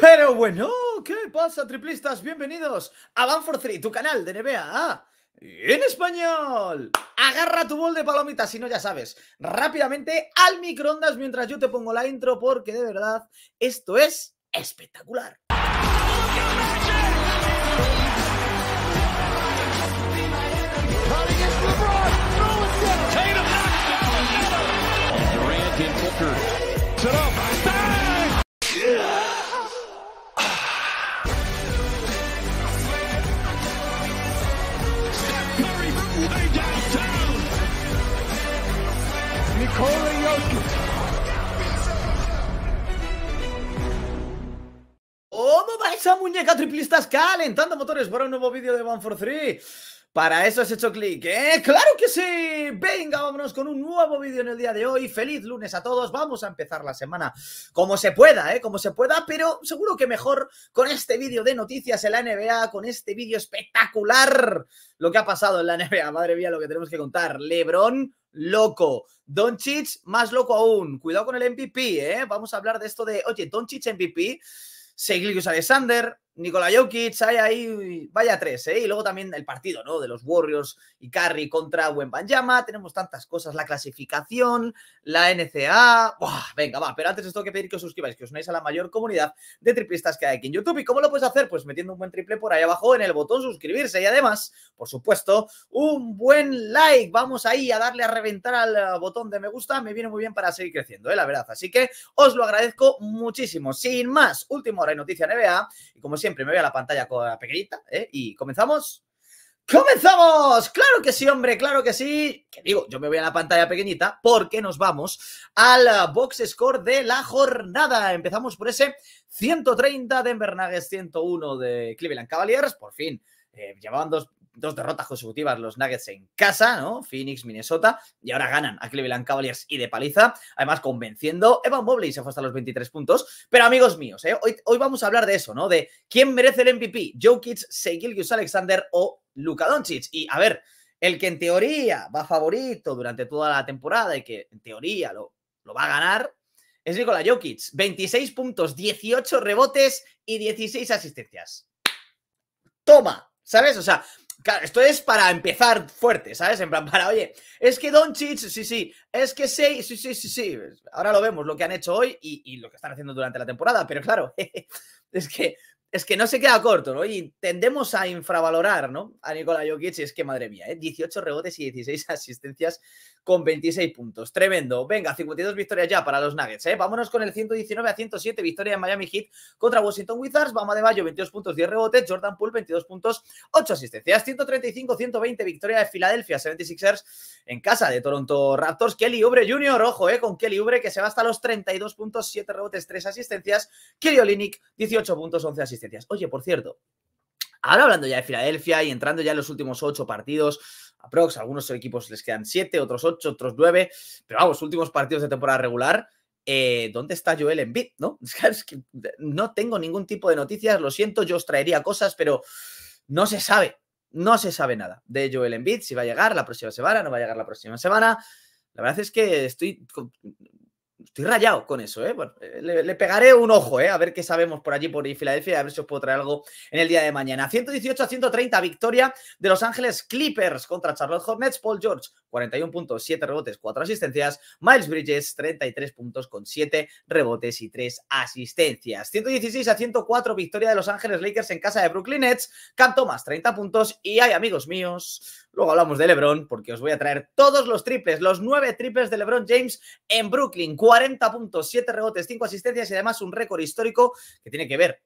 Pero bueno, ¿qué pasa, triplistas? Bienvenidos a Van 3 tu canal de NBA en español. Agarra tu bol de palomitas, si no ya sabes, rápidamente al microondas mientras yo te pongo la intro, porque de verdad esto es espectacular. muñeca triplistas, calentando motores para un nuevo vídeo de One for Three. Para eso has hecho clic, ¿eh? ¡Claro que sí! Venga, vámonos con un nuevo vídeo en el día de hoy. ¡Feliz lunes a todos! Vamos a empezar la semana como se pueda, ¿eh? Como se pueda, pero seguro que mejor con este vídeo de noticias en la NBA, con este vídeo espectacular. Lo que ha pasado en la NBA, madre mía, lo que tenemos que contar. Lebron loco. Doncic más loco aún. Cuidado con el MVP, ¿eh? Vamos a hablar de esto de, oye, Doncic MVP. Seguilius Alexander, Nikola Jokic, hay ahí, vaya tres, ¿eh? Y luego también el partido, ¿no? De los Warriors y Curry contra Buen Wembanyama, tenemos tantas cosas, la clasificación, la NCA, venga, va, pero antes os tengo que pedir que os suscribáis, que os unáis a la mayor comunidad de triplistas que hay aquí en YouTube. ¿Y cómo lo puedes hacer? Pues metiendo un buen triple por ahí abajo en el botón suscribirse y además, por supuesto, un buen like. Vamos ahí a darle a reventar al eh, botón de me gusta, me viene muy bien para seguir creciendo, ¿eh? La verdad, así que os lo agradezco muchísimo. Sin más, último hora y noticia NBA y como siempre, me voy a la pantalla pequeñita, ¿eh? Y comenzamos. ¡Comenzamos! ¡Claro que sí, hombre! ¡Claro que sí! Que digo, yo me voy a la pantalla pequeñita porque nos vamos al box score de la jornada. Empezamos por ese 130 de Denver 101 de Cleveland Cavaliers. Por fin, eh, llevaban dos dos derrotas consecutivas los Nuggets en casa, ¿no? Phoenix, Minnesota, y ahora ganan a Cleveland Cavaliers y de paliza, además convenciendo. Evan Mobley se fue hasta los 23 puntos. Pero amigos míos, ¿eh? hoy, vamos a hablar de eso, ¿no? De quién merece el MVP, Jokic, Seigilgius Alexander o Luka Doncic. Y a ver, el que en teoría va favorito durante toda la temporada y que en teoría lo, lo va a ganar, es Nikola Jokic. 26 puntos, 18 rebotes y 16 asistencias. Toma, ¿sabes? O sea, Claro, esto es para empezar fuerte, ¿sabes? En plan, para, oye, es que Don Doncic, sí, sí, es que sí, sí, sí, sí, sí. Ahora lo vemos, lo que han hecho hoy y, y lo que están haciendo durante la temporada, pero claro, es que es que no se queda corto, ¿no? Y tendemos a infravalorar, ¿no? A Nikola Jokic, es que madre mía, ¿eh? 18 rebotes y 16 asistencias con 26 puntos. Tremendo. Venga, 52 victorias ya para los Nuggets, ¿eh? Vámonos con el 119 a 107, victoria en Miami Heat contra Washington Wizards. Bama de Mayo, 22 puntos, 10 rebotes. Jordan Poole, 22 puntos, 8 asistencias. 135-120, victoria de Filadelfia 76ers en casa de Toronto Raptors. Kelly Ubre Jr., ojo, ¿eh? Con Kelly Ubre que se va hasta los 32 puntos, 7 rebotes, 3 asistencias. Kelly Olinik, 18 puntos, 11 asistencias decías, Oye, por cierto, ahora hablando ya de Filadelfia y entrando ya en los últimos ocho partidos, a aprox, algunos equipos les quedan siete, otros ocho, otros nueve, pero vamos, últimos partidos de temporada regular. Eh, ¿dónde está Joel Embiid? ¿No? no tengo ningún tipo de noticias, lo siento, yo os traería cosas, pero no se sabe, no se sabe nada de Joel Embiid, si va a llegar la próxima semana, no va a llegar la próxima semana. La verdad es que estoy Estoy rayado con eso, ¿eh? eh le, pegaré un ojo, ¿eh? A ver qué sabemos por allí, por Filadelfia, a ver si os puedo traer algo en el día de mañana. 118 a 130, victoria de Los Ángeles Clippers contra Charlotte Hornets. Paul George 41 puntos, 7 rebotes, 4 asistencias. Miles Bridges, 33 puntos con 7 rebotes y 3 asistencias. 116 a 104, victoria de Los Ángeles Lakers en casa de Brooklyn Nets. Cam Thomas, 30 puntos. Y hay, amigos míos, luego hablamos de LeBron, porque os voy a traer todos los triples, los 9 triples de LeBron James en Brooklyn. 40 puntos, 7 rebotes, 5 asistencias y además un récord histórico que tiene que ver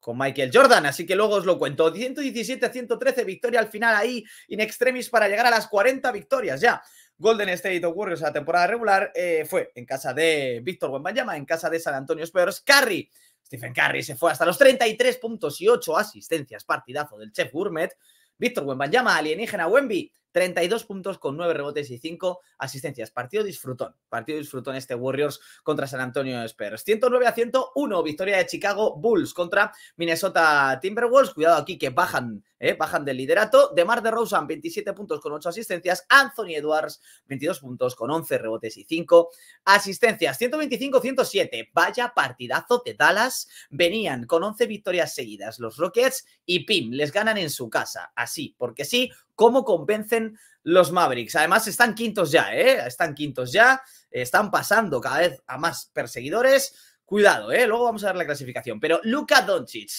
con Michael Jordan, así que luego os lo cuento. 117 113, victoria al final ahí, in extremis para llegar a las 40 victorias ya. Golden State Warriors la temporada regular eh, fue en casa de Víctor Wembanyama, en casa de San Antonio Spurs. Curry, Stephen Curry se fue hasta los 33 puntos y 8 asistencias, partidazo del chef Gourmet. Víctor Wembanyama, alienígena Wemby, 32 puntos con 9 rebotes y 5 asistencias. Partido disfrutón. Partido disfrutón este Warriors contra San Antonio Spurs. 109 a 101. Victoria de Chicago Bulls contra Minnesota Timberwolves. Cuidado aquí que bajan, eh, bajan del liderato. de de DeRozan, 27 puntos con 8 asistencias. Anthony Edwards, 22 puntos con 11 rebotes y 5 asistencias. 125-107. Vaya partidazo de Dallas. Venían con 11 victorias seguidas los Rockets y pim, les ganan en su casa. Así, porque sí, cómo convencen los Mavericks. Además, están quintos ya, ¿eh? Están quintos ya, están pasando cada vez a más perseguidores. Cuidado, ¿eh? Luego vamos a ver la clasificación. Pero Luka Doncic,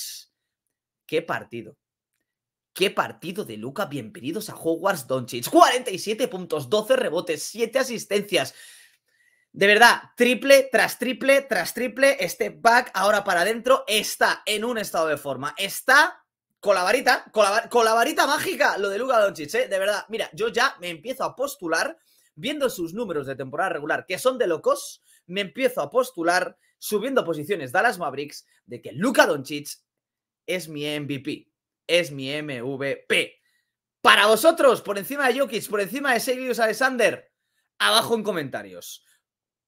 qué partido. Qué partido de Luca. Bienvenidos a Hogwarts Doncic. 47 puntos, 12 rebotes, 7 asistencias. De verdad, triple tras triple tras triple, step back, ahora para adentro, está en un estado de forma, está con la varita, con la, varita mágica, lo de Luka Doncic, ¿eh? de verdad. Mira, yo ya me empiezo a postular, viendo sus números de temporada regular, que son de locos, me empiezo a postular, subiendo posiciones Dallas Mavericks, de que Luka Doncic es mi MVP, es mi MVP. Para vosotros, por encima de Jokic, por encima de Seguidos Alexander, abajo en comentarios.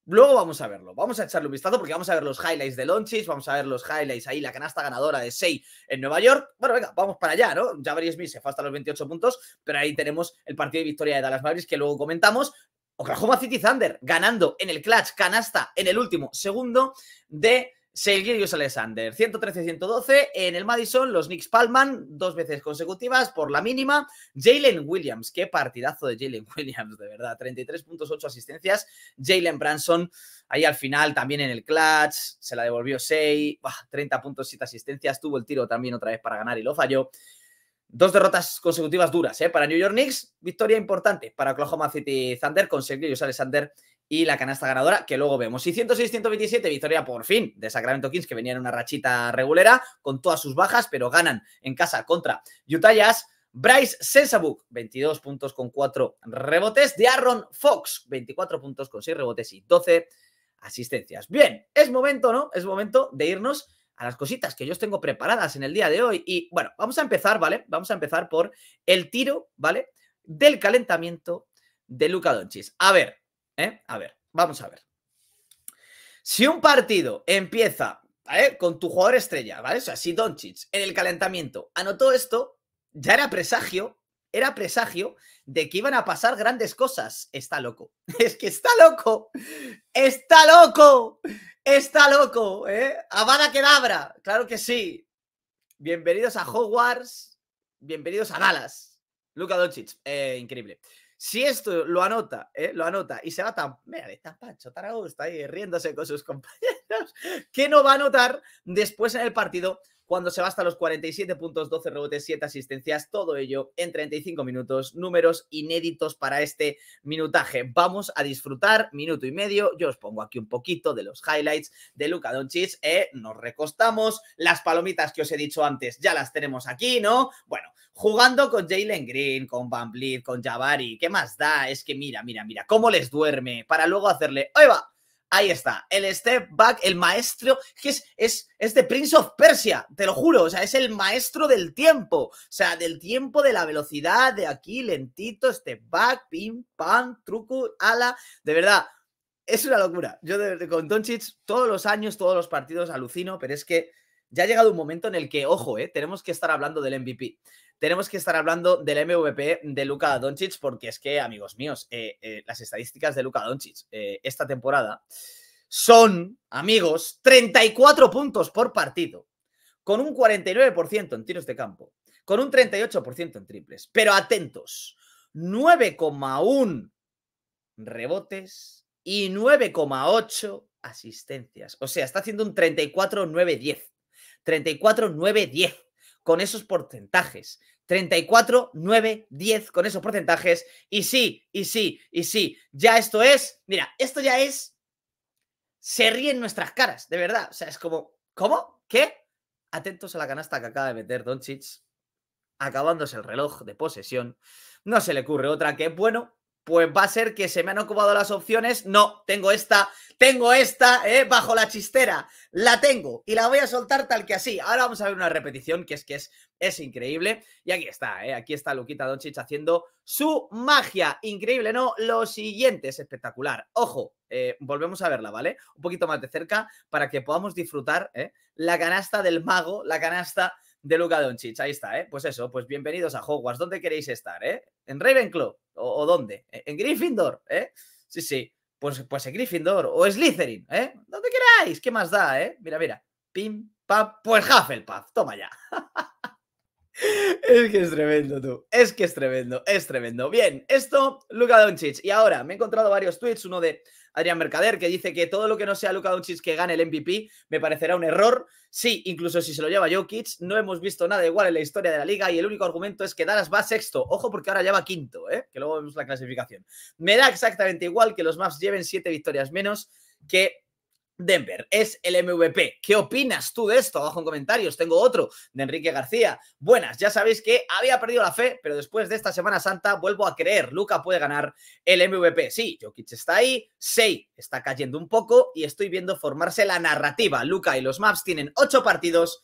Luego vamos a verlo, vamos a echarle un vistazo porque vamos a ver los highlights de Lonchis, vamos a ver los highlights ahí, la canasta ganadora de 6 en Nueva York. Bueno, venga, vamos para allá, ¿no? Javier Smith se fue hasta los 28 puntos, pero ahí tenemos el partido de victoria de Dallas Mavericks que luego comentamos. Oklahoma City Thunder ganando en el clutch, canasta en el último segundo de Seguirius Alexander, 113-112. En el Madison, los Knicks palman dos veces consecutivas por la mínima. Jalen Williams, qué partidazo de Jalen Williams, de verdad. 33.8 asistencias. Jalen Branson, ahí al final también en el clutch, se la devolvió 6. 30.7 asistencias. Tuvo el tiro también otra vez para ganar y lo falló. Dos derrotas consecutivas duras ¿eh? para New York Knicks. Victoria importante para Oklahoma City Thunder con Seguirius Alexander y la canasta ganadora que luego vemos. Y 106-127, victoria por fin de Sacramento Kings, que venía en una rachita regulera con todas sus bajas, pero ganan en casa contra Utah Jazz. Bryce Sensabuk, 22 puntos con 4 rebotes. De Aaron Fox, 24 puntos con 6 rebotes y 12 asistencias. Bien, es momento, ¿no? Es momento de irnos a las cositas que yo os tengo preparadas en el día de hoy. Y bueno, vamos a empezar, ¿vale? Vamos a empezar por el tiro, ¿vale? Del calentamiento de Luca Doncic. A ver, ¿eh? A ver, vamos a ver. Si un partido empieza ¿eh? con tu jugador estrella, ¿vale? O sea, si Doncic en el calentamiento anotó esto, ya era presagio, era presagio de que iban a pasar grandes cosas. Está loco. Es que está loco. Está loco. Está loco, ¿eh? Avada labra! Claro que sí. Bienvenidos a Hogwarts. Bienvenidos a Dallas. Luca Doncic. Eh, increíble. Si esto lo anota, ¿eh? lo anota y se va tan, mira, está pancho, tan ahí riéndose con sus compañeros, que no va a notar después en el partido cuando se va hasta los 47 puntos, 12 rebotes, 7 asistencias, todo ello en 35 minutos, números inéditos para este minutaje. Vamos a disfrutar minuto y medio, yo os pongo aquí un poquito de los highlights de Luca Doncic, ¿eh? nos recostamos, las palomitas que os he dicho antes ya las tenemos aquí, ¿no? Bueno, jugando con Jalen Green, con Van Bleed, con Jabari, ¿qué más da? Es que mira, mira, mira, cómo les duerme para luego hacerle, ¡ahí va! Ahí está, el step back, el maestro, que es, es, de Prince of Persia, te lo juro, o sea, es el maestro del tiempo, o sea, del tiempo, de la velocidad, de aquí, lentito, step back, pim, pam, truco, ala, de verdad, es una locura. Yo de, con Doncic todos los años, todos los partidos alucino, pero es que ya ha llegado un momento en el que, ojo, eh, tenemos que estar hablando del MVP. Tenemos que estar hablando del MVP de Luka Doncic, porque es que, amigos míos, eh, eh, las estadísticas de Luka Doncic esta temporada son, amigos, 34 puntos por partido, con un 49% en tiros de campo, con un 38% en triples. Pero atentos, 9,1 rebotes y 9,8 asistencias. O sea, está haciendo un 34-9-10. 34, 9, 10 con esos porcentajes. 34, 9, 10 con esos porcentajes. Y sí, y sí, y sí. Ya esto es, mira, esto ya es, se ríen nuestras caras, de verdad. O sea, es como, ¿cómo? ¿Qué? Atentos a la canasta que acaba de meter Doncic, acabándose el reloj de posesión. No se le ocurre otra que, bueno, pues va a ser que se me han ocupado las opciones. No, tengo esta, tengo esta, ¿eh? bajo la chistera. La tengo y la voy a soltar tal que así. Ahora vamos a ver una repetición que es que es, es increíble. Y aquí está, ¿eh? aquí está Luquita Doncic haciendo su magia. Increíble, ¿no? Lo siguiente es espectacular. Ojo, eh, volvemos a verla, ¿vale? Un poquito más de cerca para que podamos disfrutar ¿eh? la canasta del mago, la canasta de Luca Doncic. Ahí está, ¿eh? Pues eso, pues bienvenidos a Hogwarts. ¿Dónde queréis estar, eh? ¿En Ravenclaw? ¿O, dónde? ¿E-, ¿En Gryffindor? ¿Eh? Sí, sí. Pues, pues en Gryffindor o Slytherin, ¿eh? ¿Dónde queráis, ¿qué más da, eh? Mira, mira. Pim, pam, pues Hufflepuff. Toma ya. Es que es tremendo, tú. Es que es tremendo, es tremendo. Bien, esto, Luka Doncic. Y ahora, me he encontrado varios tweets, uno de Adrián Mercader, que dice que todo lo que no sea Luka Doncic que gane el MVP me parecerá un error. Sí, incluso si se lo lleva Jokic, no hemos visto nada igual en la historia de la liga y el único argumento es que Dallas va sexto. Ojo porque ahora ya va quinto, ¿eh? que luego vemos la clasificación. Me da exactamente igual que los Mavs lleven siete victorias menos, que Denver es el MVP. ¿Qué opinas tú de esto? Abajo en comentarios. Tengo otro de Enrique García. Buenas, ya sabéis que había perdido la fe, pero después de esta Semana Santa vuelvo a creer. Luca puede ganar el MVP. Sí, Jokic está ahí, Sei está cayendo un poco y estoy viendo formarse la narrativa. Luca y los Maps tienen ocho partidos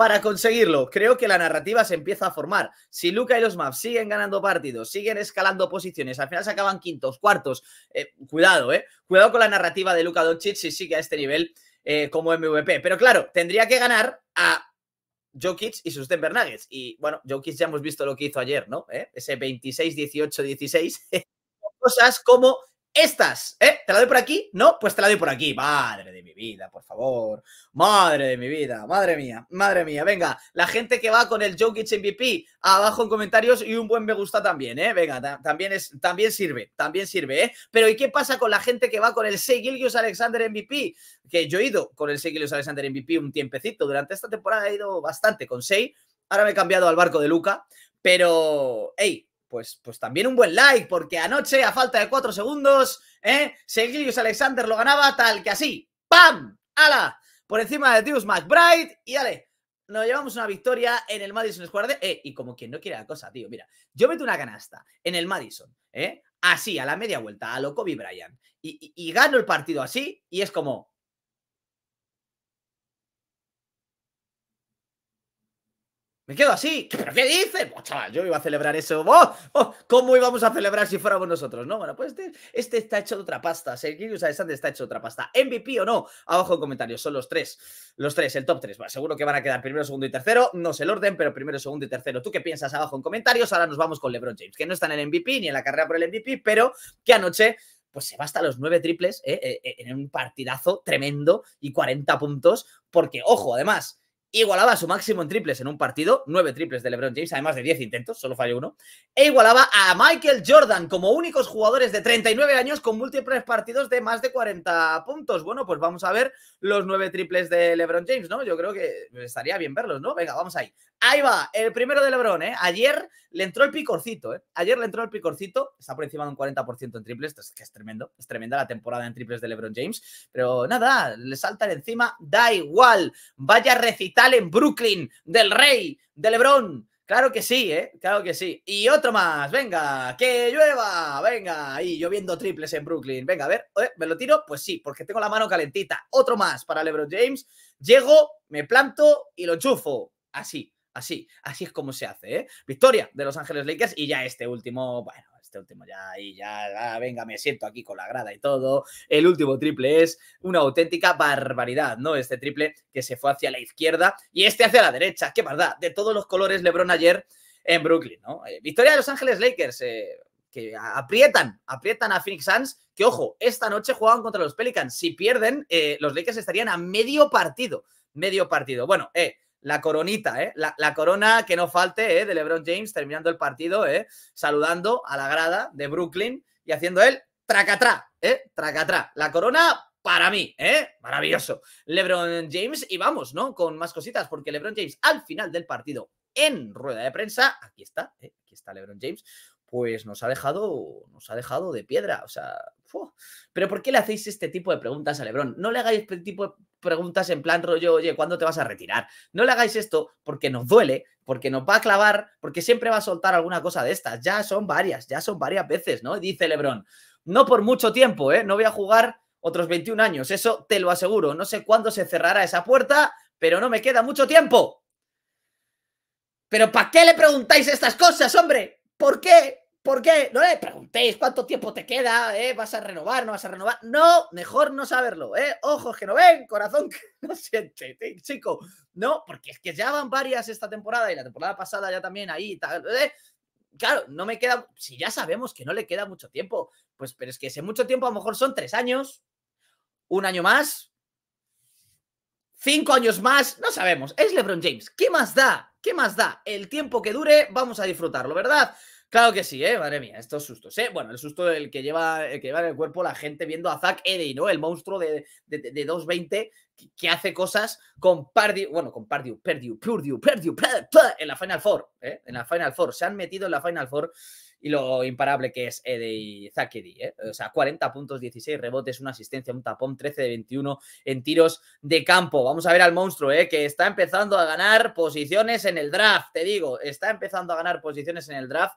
para conseguirlo. Creo que la narrativa se empieza a formar. Si Luca y los Mavs siguen ganando partidos, siguen escalando posiciones, al final se acaban quintos, cuartos, eh, cuidado, ¿eh? Cuidado con la narrativa de Luca Doncic si sigue a este nivel eh, como MVP. Pero claro, tendría que ganar a Jokic y sus Denver Nuggets. Y bueno, Jokic ya hemos visto lo que hizo ayer, ¿no? Eh, ese 26, 18, 16. Cosas como estas, ¿eh? ¿Te la doy por aquí? No, pues te la doy por aquí. Madre de mi vida, por favor. Madre de mi vida, madre mía, madre mía. Venga, la gente que va con el Jokic MVP, abajo en comentarios y un buen me gusta también, ¿eh? Venga, también, es, también sirve, también sirve, ¿eh? Pero ¿y qué pasa con la gente que va con el Seigilius Alexander MVP? Que yo he ido con el Seigilius Alexander MVP un tiempecito. Durante esta temporada he ido bastante con Sei. Ahora me he cambiado al barco de Luca. Pero, hey, pues, pues, también un buen like, porque anoche, a falta de cuatro segundos, ¿eh? Alexander lo ganaba tal que así. ¡Pam! ¡Hala! Por encima de Deus McBride y dale, Nos llevamos una victoria en el Madison Square eh, y como quien no quiere la cosa, tío, mira, yo meto una canasta en el Madison, ¿eh? Así, a la media vuelta, a lo Kobe Bryant. y gano el partido así y es como, Me quedo así. ¿Pero qué dices? dice? chaval, yo iba a celebrar eso. ¿Cómo íbamos a celebrar si fuéramos nosotros? No, bueno, pues este, este está hecho de otra pasta. Sergius Alexander está hecho de otra pasta. ¿MVP o no? Abajo en comentarios. Son los tres. Los tres, el top tres. seguro que van a quedar primero, segundo y tercero. No sé el orden, pero primero, segundo y tercero. ¿Tú qué piensas? Abajo en comentarios. Ahora nos vamos con LeBron James, que no está en el MVP ni en la carrera por el MVP, pero que anoche pues se va hasta los nueve triples eh, eh, eh, en un partidazo tremendo y 40 puntos, porque, ojo, además, igualaba su máximo en triples en un partido, nueve triples de LeBron James, además de 10 intentos, solo falló uno, e igualaba a Michael Jordan como únicos jugadores de 39 años con múltiples partidos de más de 40 puntos. Bueno, pues vamos a ver los nueve triples de LeBron James, ¿no? Yo creo que estaría bien verlos, ¿no? Venga, vamos ahí. Ahí va, el primero de LeBron, ¿eh? Ayer le entró el picorcito, ¿eh? Ayer le entró el picorcito, está por encima de un 40% en triples, que es tremendo, es tremenda la temporada en triples de LeBron James, pero nada, le saltan encima, da igual, vaya recitar en Brooklyn, del Rey, de Lebron. Claro que sí, ¿eh? Claro que sí. Y otro más, venga, que llueva, venga, y lloviendo triples en Brooklyn. Venga, a ver, ¿me lo tiro? Pues sí, porque tengo la mano calentita. Otro más para LeBron James. Llego, me planto y lo chufo. Así, así, así es como se hace, ¿eh? Victoria de Los Ángeles Lakers y ya este último, bueno, este último ya y ya, ah, venga, me siento aquí con la grada y todo. El último triple es una auténtica barbaridad, ¿no? Este triple que se fue hacia la izquierda y este hacia la derecha, qué verdad, de todos los colores LeBron ayer en Brooklyn, ¿no? Eh, victoria de Los Ángeles Lakers, eh, que aprietan, aprietan a Phoenix Suns, que ojo, esta noche jugaban contra los Pelicans. Si pierden, eh, los Lakers estarían a medio partido, medio partido. Bueno, eh, la coronita, ¿eh? la, corona que no falte ¿eh? de LeBron James terminando el partido, ¿eh? saludando a la grada de Brooklyn y haciendo él. tracatrá, ¿eh? tracatrá. La corona para mí, ¿eh? maravilloso. LeBron James y vamos, ¿no? Con más cositas, porque LeBron James al final del partido en rueda de prensa, aquí está, ¿eh? aquí está LeBron James, pues nos ha dejado, nos ha dejado de piedra. O sea, pero ¿por qué le hacéis este tipo de preguntas a Lebron? No le hagáis este tipo de preguntas en plan rollo, oye, ¿cuándo te vas a retirar? No le hagáis esto porque nos duele, porque nos va a clavar, porque siempre va a soltar alguna cosa de estas. Ya son varias, ya son varias veces, ¿no? Dice Lebrón, no por mucho tiempo, ¿eh? No voy a jugar otros 21 años, eso te lo aseguro. No sé cuándo se cerrará esa puerta, pero no me queda mucho tiempo. Pero ¿para qué le preguntáis estas cosas, hombre? ¿Por qué? ¿Por qué? No le preguntéis cuánto tiempo te queda, ¿eh? ¿Vas a renovar? ¿No vas a renovar? No, mejor no saberlo, ¿eh? Ojos que no ven, corazón que no siente, chico. No, porque es que ya van varias esta temporada y la temporada pasada ya también ahí, tal, ¿eh? Claro, no me queda, si ya sabemos que no le queda mucho tiempo, pues, pero es que ese mucho tiempo a lo mejor son tres años, un año más, cinco años más, no sabemos, es LeBron James. ¿Qué más da? ¿Qué más da? El tiempo que dure, vamos a disfrutarlo, ¿verdad? Claro que sí, ¿eh? madre mía, estos sustos. ¿eh? Bueno, el susto del que lleva, eh, que lleva en el cuerpo la gente viendo a Zack Eddy, ¿no? El monstruo de, de, de 220 que, que, hace cosas con Pardew, bueno, con Pardew, Pardew, purdiu, Perdieu, en la Final Four, ¿eh? En la Final Four. Se han metido en la Final Four y lo imparable que es Eddy y Zack Eddy, ¿eh? O sea, 40 puntos, 16 rebotes, una asistencia, un tapón, 13 de 21 en tiros de campo. Vamos a ver al monstruo, ¿eh? Que está empezando a ganar posiciones en el draft, te digo, está empezando a ganar posiciones en el draft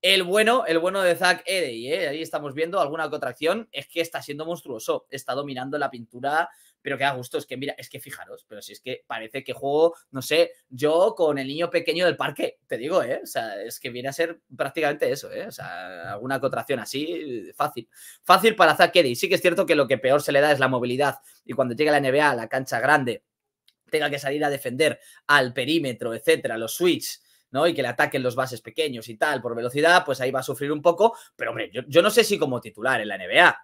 el bueno, el bueno de Zach Edey, ¿eh? ahí estamos viendo alguna contracción. es que está siendo monstruoso, está dominando la pintura, pero que a gusto, es que mira, es que fijaros, pero si es que parece que juego, no sé, yo con el niño pequeño del parque, te digo, ¿eh? o sea, es que viene a ser prácticamente eso, ¿eh? o sea, alguna contracción así, fácil, fácil para Zach Edey, sí que es cierto que lo que peor se le da es la movilidad y cuando llega la NBA, la cancha grande, tenga que salir a defender al perímetro, etcétera, los switches, ¿no? Y que le ataquen los bases pequeños y tal por velocidad, pues ahí va a sufrir un poco. Pero, hombre, yo, no sé si como titular en la NBA.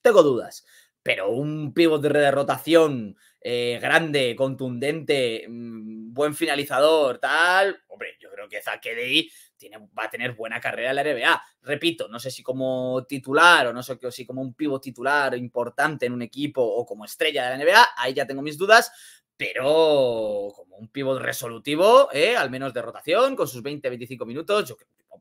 Tengo dudas. Pero un pivot de rotación eh, grande, contundente, mm, buen finalizador, tal. Hombre, yo creo que Zach tiene, va a tener buena carrera en la NBA. Repito, no sé si como titular o no sé si como un pivot titular importante en un equipo o como estrella de la NBA, ahí ya tengo mis dudas pero como un pivot resolutivo, ¿eh? al menos de rotación, con sus 20-25 minutos, yo,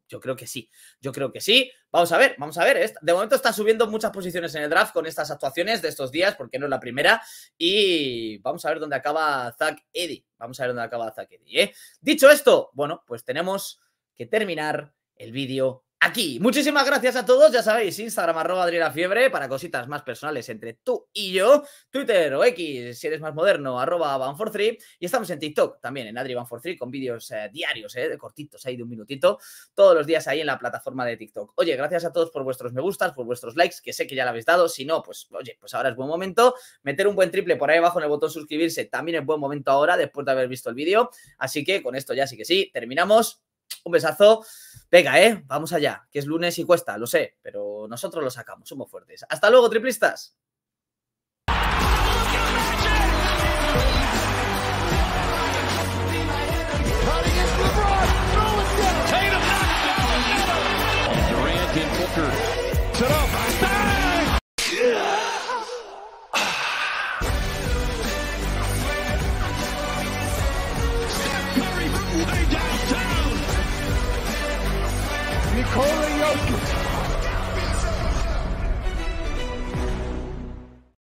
yo, creo que sí, yo creo que sí. Vamos a ver, vamos a ver. De momento está subiendo muchas posiciones en el draft con estas actuaciones de estos días, porque no es la primera, y vamos a ver dónde acaba Zack Eddy. Vamos a ver dónde acaba Zach Eddy. ¿eh? Dicho esto, bueno, pues tenemos que terminar el vídeo aquí. Muchísimas gracias a todos. Ya sabéis, Instagram arroba Fiebre para cositas más personales entre tú y yo. Twitter o X, si eres más moderno, arroba Banfor3. Y estamos en TikTok también, en Adri 3 con vídeos eh, diarios, eh, de cortitos, ahí de un minutito, todos los días ahí en la plataforma de TikTok. Oye, gracias a todos por vuestros me gustas, por vuestros likes, que sé que ya lo habéis dado. Si no, pues oye, pues ahora es buen momento. Meter un buen triple por ahí abajo en el botón suscribirse también es buen momento ahora, después de haber visto el vídeo. Así que con esto ya sí que sí, terminamos. Un besazo. Venga, ¿eh? Vamos allá, que es lunes y cuesta, lo sé, pero nosotros lo sacamos, somos fuertes. Hasta luego, triplistas.